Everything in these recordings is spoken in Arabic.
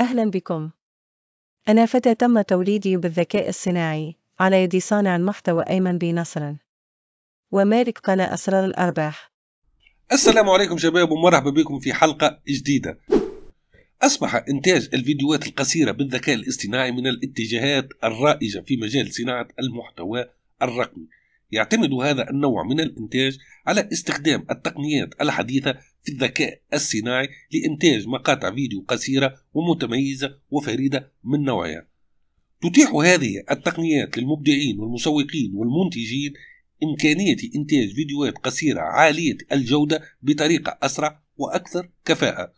أهلا بكم. أنا فتى تم توليدي بالذكاء الصناعي على يد صانع المحتوى أيمن بن نصر ومالك قناة أسرار الأرباح. السلام عليكم شباب ومرحبا بكم في حلقة جديدة. أصبح إنتاج الفيديوهات القصيرة بالذكاء الاصطناعي من الاتجاهات الرائجة في مجال صناعة المحتوى الرقمي. يعتمد هذا النوع من الإنتاج على استخدام التقنيات الحديثة في الذكاء الصناعي لإنتاج مقاطع فيديو قصيرة ومتميزة وفريدة من نوعها تتيح هذه التقنيات للمبدعين والمسوقين والمنتجين إمكانية إنتاج فيديوهات قصيرة عالية الجودة بطريقة أسرع وأكثر كفاءة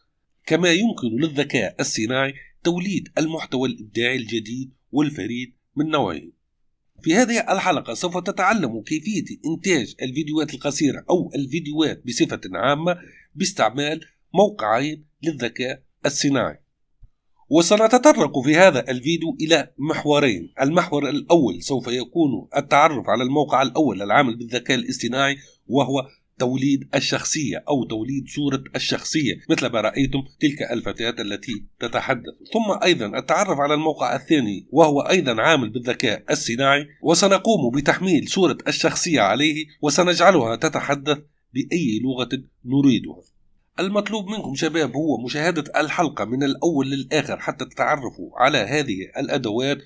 كما يمكن للذكاء الصناعي توليد المحتوى الإبداعي الجديد والفريد من نوعه في هذه الحلقة سوف تتعلم كيفية إنتاج الفيديوهات القصيرة أو الفيديوهات بصفة عامة باستعمال موقعين للذكاء الصناعي وسنتطرق في هذا الفيديو إلى محورين المحور الأول سوف يكون التعرف على الموقع الأول العامل بالذكاء الاصطناعي وهو توليد الشخصية أو توليد صورة الشخصية مثل ما رأيتم تلك الفتاة التي تتحدث ثم أيضا التعرف على الموقع الثاني وهو أيضا عامل بالذكاء الصناعي وسنقوم بتحميل صورة الشخصية عليه وسنجعلها تتحدث بأي لغة نريدها المطلوب منكم شباب هو مشاهدة الحلقة من الأول للآخر حتى تتعرفوا على هذه الأدوات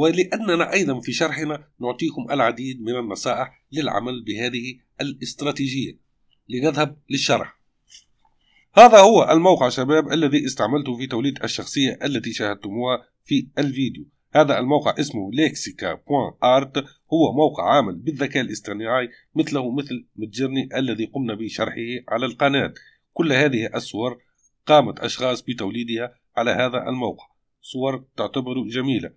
ولأننا أيضا في شرحنا نعطيكم العديد من النصائح للعمل بهذه الاستراتيجية لنذهب للشرح هذا هو الموقع شباب الذي استعملته في توليد الشخصية التي شاهدتموها في الفيديو هذا الموقع اسمه lexica.art هو موقع عامل بالذكاء الاصطناعي مثله مثل متجرني الذي قمنا بشرحه على القناة كل هذه الصور قامت أشخاص بتوليدها على هذا الموقع صور تعتبر جميلة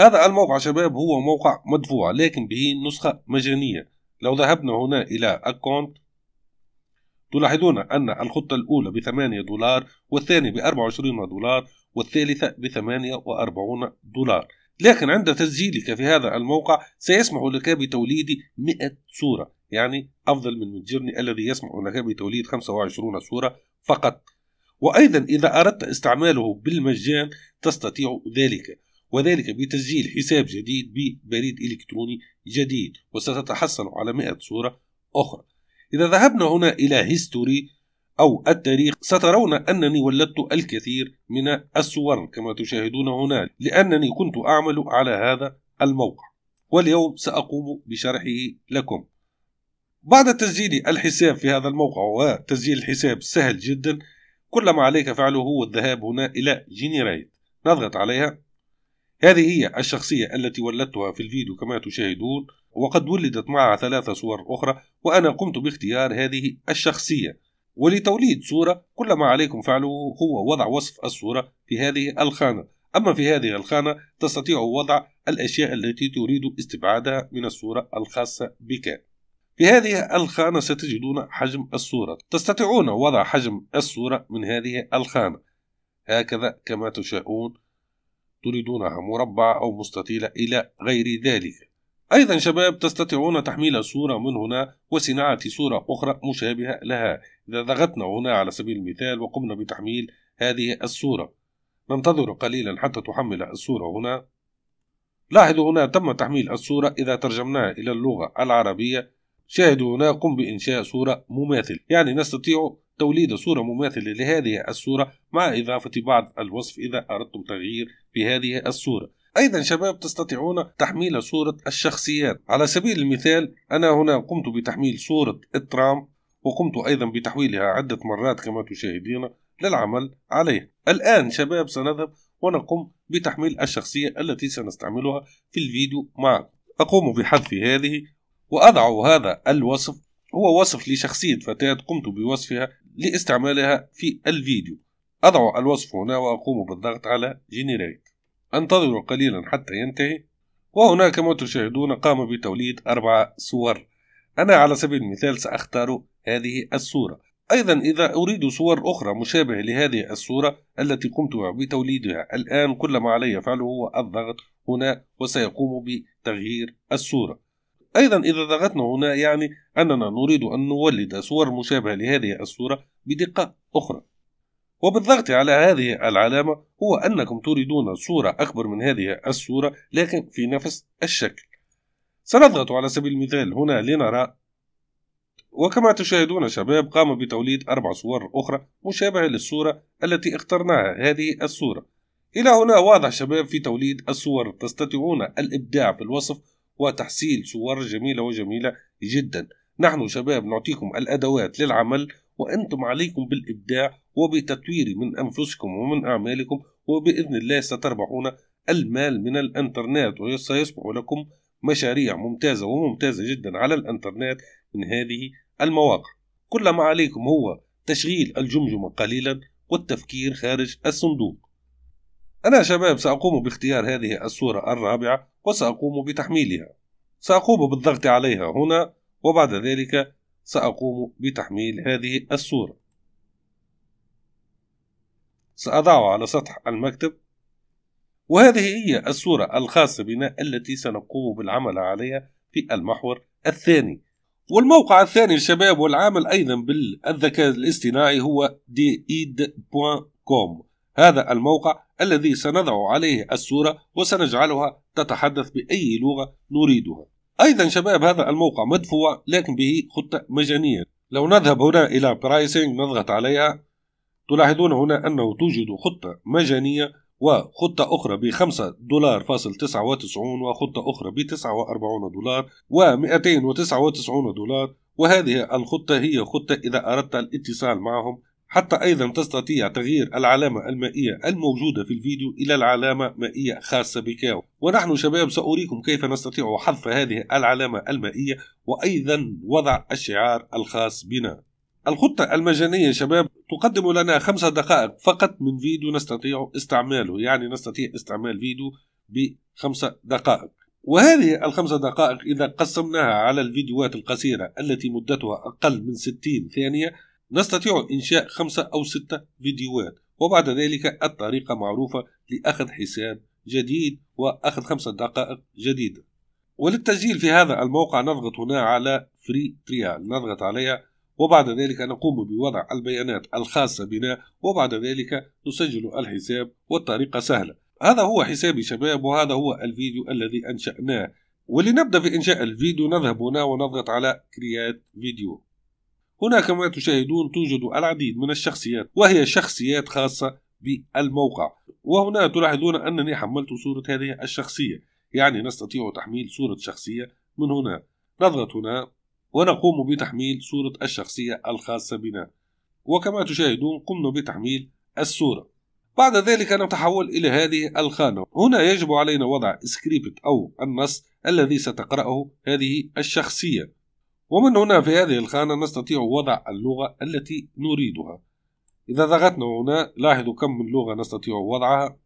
هذا الموقع شباب هو موقع مدفوع لكن به نسخة مجانية لو ذهبنا هنا إلى أكونت تلاحظون أن الخطة الأولى بثمانية دولار والثانية بأربعة وعشرين دولار والثالثة بثمانية وأربعون دولار لكن عند تسجيلك في هذا الموقع سيسمح لك بتوليد 100 صورة يعني أفضل من متجرني الذي يسمح لك بتوليد 25 صورة فقط وأيضا إذا أردت استعماله بالمجان تستطيع ذلك وذلك بتسجيل حساب جديد ببريد إلكتروني جديد وستتحصل على 100 صورة أخرى إذا ذهبنا هنا إلى هيستوري أو التاريخ سترون أنني ولدت الكثير من الصور كما تشاهدون هنا لأنني كنت أعمل على هذا الموقع واليوم سأقوم بشرحه لكم بعد تسجيل الحساب في هذا الموقع وتسجيل الحساب سهل جدا كل ما عليك فعله هو الذهاب هنا إلى جينيريت نضغط عليها هذه هي الشخصية التي ولدتها في الفيديو كما تشاهدون وقد ولدت معها ثلاثة صور أخرى وأنا قمت باختيار هذه الشخصية ولتوليد صورة كل ما عليكم فعله هو وضع وصف الصورة في هذه الخانة أما في هذه الخانة تستطيع وضع الأشياء التي تريد استبعادها من الصورة الخاصة بك في هذه الخانة ستجدون حجم الصورة تستطيعون وضع حجم الصورة من هذه الخانة هكذا كما تشاءون تريدونها مربعة أو مستطيلة إلى غير ذلك أيضا شباب تستطيعون تحميل صورة من هنا وصناعة صورة أخرى مشابهة لها إذا ضغطنا هنا على سبيل المثال وقمنا بتحميل هذه الصورة ننتظر قليلا حتى تحمل الصورة هنا لاحظوا هنا تم تحميل الصورة إذا ترجمناها إلى اللغة العربية شاهدوا هنا قم بإنشاء صورة مماثل يعني نستطيع توليد صورة مماثلة لهذه الصورة مع إضافة بعض الوصف إذا أردتم تغيير في هذه الصورة أيضا شباب تستطيعون تحميل صورة الشخصيات على سبيل المثال أنا هنا قمت بتحميل صورة الترام وقمت أيضا بتحويلها عدة مرات كما تشاهدين للعمل عليه الآن شباب سنذهب ونقوم بتحميل الشخصية التي سنستعملها في الفيديو مع أقوم بحذف هذه وأضع هذا الوصف هو وصف لشخصية فتاة قمت بوصفها لاستعمالها في الفيديو أضع الوصف هنا وأقوم بالضغط على Generate أنتظر قليلا حتى ينتهي وهنا كما تشاهدون قام بتوليد أربع صور أنا على سبيل المثال سأختار هذه الصورة أيضا إذا أريد صور أخرى مشابهة لهذه الصورة التي قمت بتوليدها الآن كل ما علي فعله هو الضغط هنا وسيقوم بتغيير الصورة أيضا إذا ضغطنا هنا يعني أننا نريد أن نولد صور مشابهة لهذه الصورة بدقة أخرى وبالضغط على هذه العلامة هو أنكم تريدون صورة أكبر من هذه الصورة لكن في نفس الشكل سنضغط على سبيل المثال هنا لنرى وكما تشاهدون شباب قام بتوليد أربع صور أخرى مشابهة للصورة التي اخترناها هذه الصورة إلى هنا واضح شباب في توليد الصور تستطيعون الإبداع في الوصف وتحصيل صور جميلة وجميلة جدا نحن شباب نعطيكم الأدوات للعمل وأنتم عليكم بالإبداع وبتطوير من أنفسكم ومن أعمالكم وبإذن الله ستربحون المال من الإنترنت وسيصبح لكم مشاريع ممتازة وممتازة جدا على الإنترنت من هذه المواقع كل ما عليكم هو تشغيل الجمجمة قليلا والتفكير خارج الصندوق أنا شباب سأقوم باختيار هذه الصورة الرابعة وسأقوم بتحميلها سأقوم بالضغط عليها هنا وبعد ذلك سأقوم بتحميل هذه الصورة سأضعها على سطح المكتب وهذه هي الصورة الخاصة بنا التي سنقوم بالعمل عليها في المحور الثاني والموقع الثاني الشباب والعامل أيضا بالذكاء الاصطناعي هو deed.com هذا الموقع الذي سنضع عليه الصورة وسنجعلها تتحدث بأي لغة نريدها أيضا شباب هذا الموقع مدفوع لكن به خطة مجانية لو نذهب هنا إلى برايسينج نضغط عليها تلاحظون هنا أنه توجد خطة مجانية وخطة أخرى ب 5 دولار فاصل 99 وخطة أخرى ب 49 دولار و 299 دولار وهذه الخطة هي خطة إذا أردت الاتصال معهم حتى أيضا تستطيع تغيير العلامة المائية الموجودة في الفيديو إلى العلامة مائية خاصة بك ونحن شباب سأريكم كيف نستطيع حذف هذه العلامة المائية وأيضا وضع الشعار الخاص بنا الخطة المجانية شباب تقدم لنا خمسة دقائق فقط من فيديو نستطيع استعماله يعني نستطيع استعمال فيديو بخمسة دقائق وهذه الخمسة دقائق إذا قسمناها على الفيديوهات القصيرة التي مدتها أقل من 60 ثانية نستطيع إنشاء خمسة أو ستة فيديوهات وبعد ذلك الطريقة معروفة لأخذ حساب جديد وأخذ خمسة دقائق جديدة وللتسجيل في هذا الموقع نضغط هنا على فري تريال نضغط عليها وبعد ذلك نقوم بوضع البيانات الخاصة بنا وبعد ذلك نسجل الحساب والطريقة سهلة هذا هو حسابي شباب وهذا هو الفيديو الذي أنشأناه ولنبدأ في إنشاء الفيديو نذهب هنا ونضغط على Create فيديو هنا كما تشاهدون توجد العديد من الشخصيات وهي شخصيات خاصة بالموقع وهنا تلاحظون أنني حملت صورة هذه الشخصية يعني نستطيع تحميل صورة شخصية من هنا نضغط هنا ونقوم بتحميل صورة الشخصية الخاصة بنا وكما تشاهدون قمنا بتحميل الصورة بعد ذلك نتحول إلى هذه الخانة هنا يجب علينا وضع سكريبت أو النص الذي ستقرأه هذه الشخصية ومن هنا في هذه الخانة نستطيع وضع اللغة التي نريدها إذا ضغطنا هنا لاحظوا كم من لغة نستطيع وضعها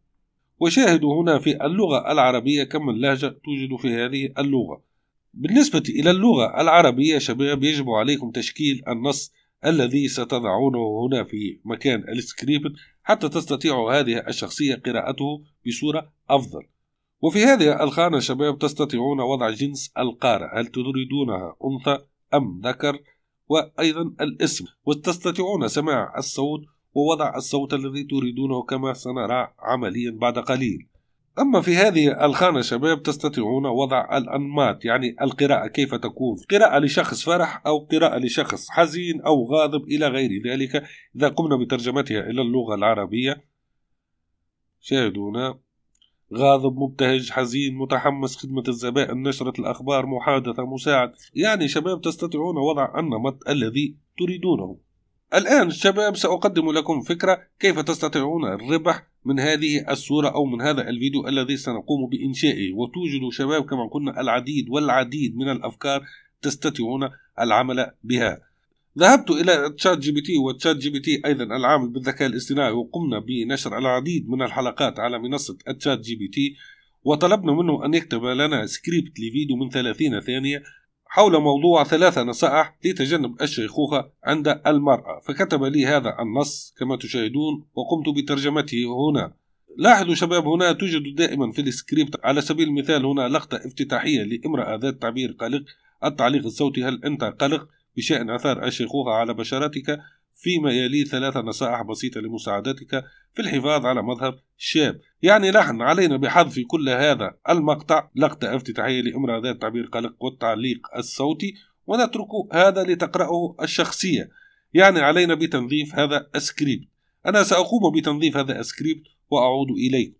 وشاهدوا هنا في اللغة العربية كم من لهجة توجد في هذه اللغة بالنسبة إلى اللغة العربية شباب يجب عليكم تشكيل النص الذي ستضعونه هنا في مكان السكريبت حتى تستطيع هذه الشخصية قراءته بصورة أفضل وفي هذه الخانة شباب تستطيعون وضع جنس القارة هل تريدونها أنثى أم ذكر وأيضا الاسم وتستطيعون سماع الصوت ووضع الصوت الذي تريدونه كما سنرى عمليا بعد قليل أما في هذه الخانة شباب تستطيعون وضع الأنماط يعني القراءة كيف تكون قراءة لشخص فرح أو قراءة لشخص حزين أو غاضب إلى غير ذلك إذا قمنا بترجمتها إلى اللغة العربية شاهدونا غاضب مبتهج حزين متحمس خدمة الزبائن نشرة الأخبار محادثة مساعد يعني شباب تستطيعون وضع النمط الذي تريدونه الآن شباب سأقدم لكم فكرة كيف تستطيعون الربح من هذه الصورة أو من هذا الفيديو الذي سنقوم بإنشائه وتوجد شباب كما قلنا العديد والعديد من الأفكار تستطيعون العمل بها ذهبت إلى تشات جي بي تي وتشات جي بي تي أيضا العامل بالذكاء الاصطناعي وقمنا بنشر العديد من الحلقات على منصة تشات جي بي تي وطلبنا منه أن يكتب لنا سكريبت لفيديو من 30 ثانية حول موضوع ثلاثة نصائح لتجنب الشيخوخة عند المرأة فكتب لي هذا النص كما تشاهدون وقمت بترجمته هنا لاحظوا شباب هنا توجد دائما في السكريبت على سبيل المثال هنا لقطة افتتاحية لامرأة ذات تعبير قلق التعليق الصوتي هل أنت قلق بشأن أثار الشيخوخة على بشرتك فيما يلي ثلاث نصائح بسيطة لمساعدتك في الحفاظ على مظهر شاب يعني نحن علينا بحذف كل هذا المقطع لقطة افتتاحية لامرأة ذات تعبير قلق والتعليق الصوتي ونترك هذا لتقرأه الشخصية يعني علينا بتنظيف هذا السكريبت أنا سأقوم بتنظيف هذا السكريبت وأعود إليه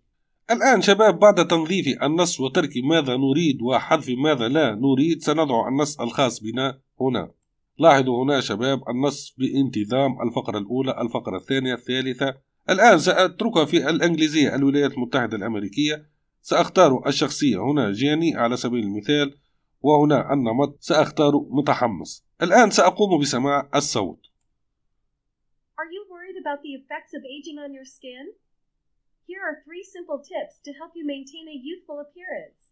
الآن شباب بعد تنظيف النص وترك ماذا نريد وحذف ماذا لا نريد سنضع النص الخاص بنا هنا لاحظوا هنا شباب النص بانتظام الفقرة الأولى الفقرة الثانية الثالثة الآن سأتركها في الإنجليزية الولايات المتحدة الأمريكية سأختار الشخصية هنا جاني على سبيل المثال وهنا النمط سأختار متحمس الآن سأقوم بسماع الصوت Are you worried about the effects of aging on your skin? Here are three simple tips to help you maintain a youthful appearance.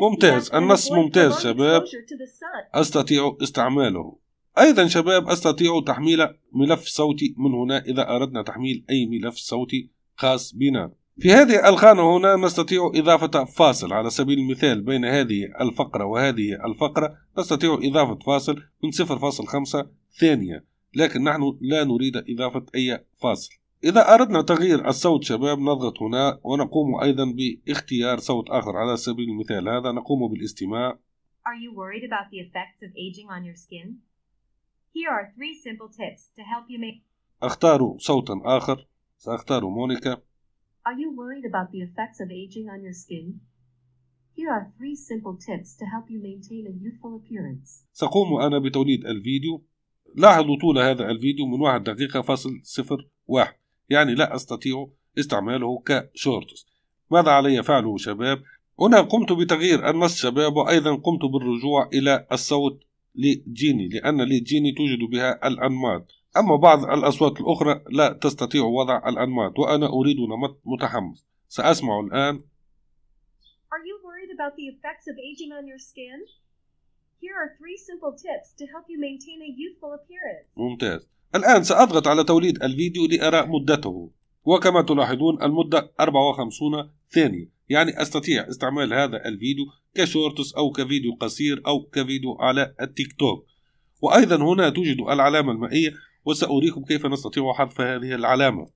ممتاز النص ممتاز شباب أستطيع استعماله أيضا شباب أستطيع تحميل ملف صوتي من هنا إذا أردنا تحميل أي ملف صوتي خاص بنا في هذه الخانة هنا نستطيع إضافة فاصل على سبيل المثال بين هذه الفقرة وهذه الفقرة نستطيع إضافة فاصل من 0.5 ثانية لكن نحن لا نريد إضافة أي فاصل إذا أردنا تغيير الصوت شباب نضغط هنا ونقوم أيضا باختيار صوت آخر على سبيل المثال هذا نقوم بالاستماع Are you worried about the effects of aging on your skin? Here are three simple tips to help you make أختار صوتا آخر سأختار مونيكا Are you worried about the effects of aging on your skin? Here are three simple tips to help you maintain a youthful appearance. سأقوم أنا بتوليد الفيديو لاحظوا طول هذا الفيديو من 1 دقيقة فاصل صفر واحد يعني لا أستطيع استعماله كشورتس ماذا علي فعله شباب؟ هنا قمت بتغيير النص شباب وأيضا قمت بالرجوع إلى الصوت لجيني لأن لجيني توجد بها الأنماط أما بعض الأصوات الأخرى لا تستطيع وضع الأنماط وأنا أريد نمط متحمس سأسمع الآن Are you worried about the effects of aging on your skin? Here are three simple tips to help you maintain a youthful appearance. ممتاز الآن سأضغط على توليد الفيديو لأرى مدته وكما تلاحظون المدة 54 ثانية يعني أستطيع استعمال هذا الفيديو كشورتس أو كفيديو قصير أو كفيديو على التيك توك وأيضا هنا توجد العلامة المائية وسأريكم كيف نستطيع حذف هذه العلامة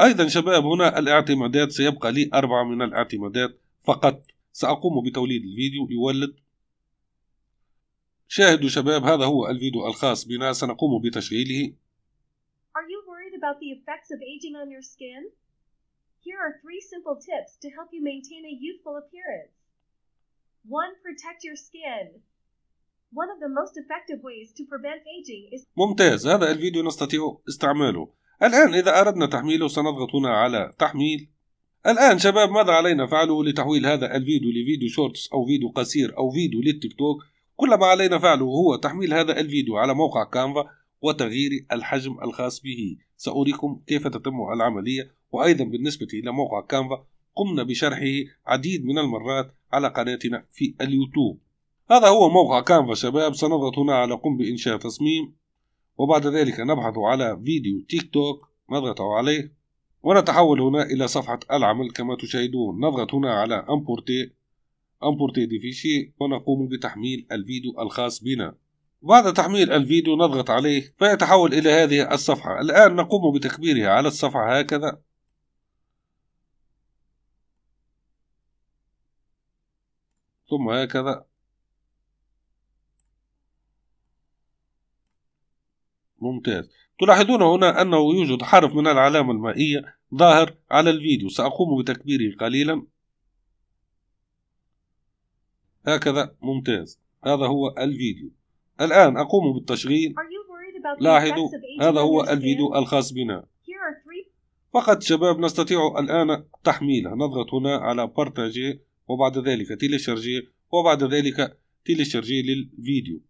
أيضا شباب هنا الاعتمادات سيبقى لي أربعة من الاعتمادات فقط سأقوم بتوليد الفيديو يولد شاهدوا شباب هذا هو الفيديو الخاص بنا سنقوم بتشغيله about the effects of aging on your skin? Here are three simple tips to help you maintain a youthful appearance. 1. Protect your skin. One of the most effective ways to prevent aging is ممتاز هذا الفيديو نستطيع استعماله الآن إذا أردنا تحميله سنضغط هنا على تحميل الآن شباب ماذا علينا فعله لتحويل هذا الفيديو لفيديو شورتس أو فيديو قصير أو فيديو للتيك توك كل ما علينا فعله هو تحميل هذا الفيديو على موقع كانفا وتغيير الحجم الخاص به سأريكم كيف تتم العملية وأيضا بالنسبة إلى موقع كانفا قمنا بشرحه عديد من المرات على قناتنا في اليوتيوب هذا هو موقع كانفا شباب سنضغط هنا على قم بإنشاء تصميم وبعد ذلك نبحث على فيديو تيك توك نضغط عليه ونتحول هنا إلى صفحة العمل كما تشاهدون نضغط هنا على امبورتي امبورتي دي فيشي ونقوم بتحميل الفيديو الخاص بنا بعد تحميل الفيديو نضغط عليه فيتحول إلى هذه الصفحة الآن نقوم بتكبيرها على الصفحة هكذا ثم هكذا ممتاز تلاحظون هنا أنه يوجد حرف من العلامة المائية ظاهر على الفيديو سأقوم بتكبيره قليلا هكذا ممتاز هذا هو الفيديو الآن أقوم بالتشغيل لاحظوا هذا هو الفيديو الخاص بنا فقط شباب نستطيع الآن تحميله نضغط هنا على بارتاجي وبعد ذلك تيليشارجي وبعد ذلك تيليشارجي للفيديو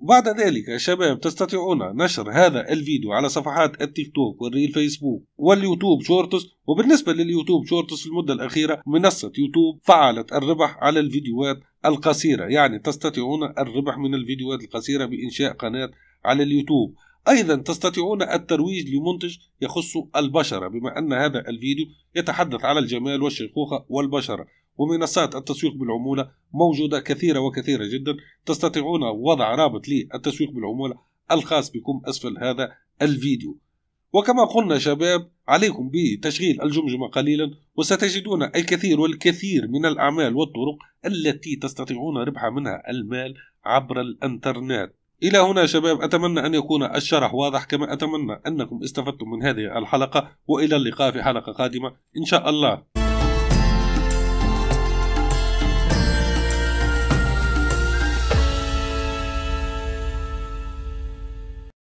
بعد ذلك شباب تستطيعون نشر هذا الفيديو على صفحات التيك توك والريل فيسبوك واليوتيوب شورتس وبالنسبة لليوتيوب شورتس في المدة الأخيرة منصة يوتيوب فعلت الربح على الفيديوهات القصيرة يعني تستطيعون الربح من الفيديوهات القصيرة بإنشاء قناة على اليوتيوب أيضا تستطيعون الترويج لمنتج يخص البشرة بما أن هذا الفيديو يتحدث على الجمال والشيخوخة والبشرة ومنصات التسويق بالعمولة موجودة كثيرة وكثيرة جدا تستطيعون وضع رابط للتسويق بالعمولة الخاص بكم أسفل هذا الفيديو وكما قلنا شباب عليكم بتشغيل الجمجمة قليلا وستجدون الكثير والكثير من الأعمال والطرق التي تستطيعون ربح منها المال عبر الانترنت إلى هنا شباب أتمنى أن يكون الشرح واضح كما أتمنى أنكم استفدتم من هذه الحلقة وإلى اللقاء في حلقة قادمة إن شاء الله